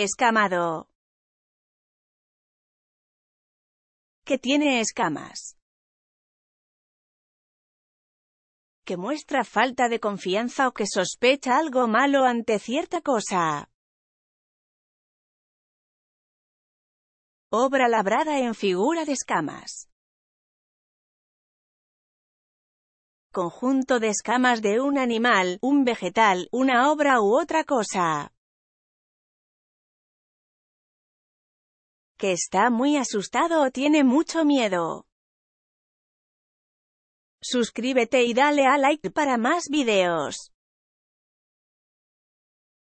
Escamado. Que tiene escamas. Que muestra falta de confianza o que sospecha algo malo ante cierta cosa. Obra labrada en figura de escamas. Conjunto de escamas de un animal, un vegetal, una obra u otra cosa. que está muy asustado o tiene mucho miedo. Suscríbete y dale a like para más videos.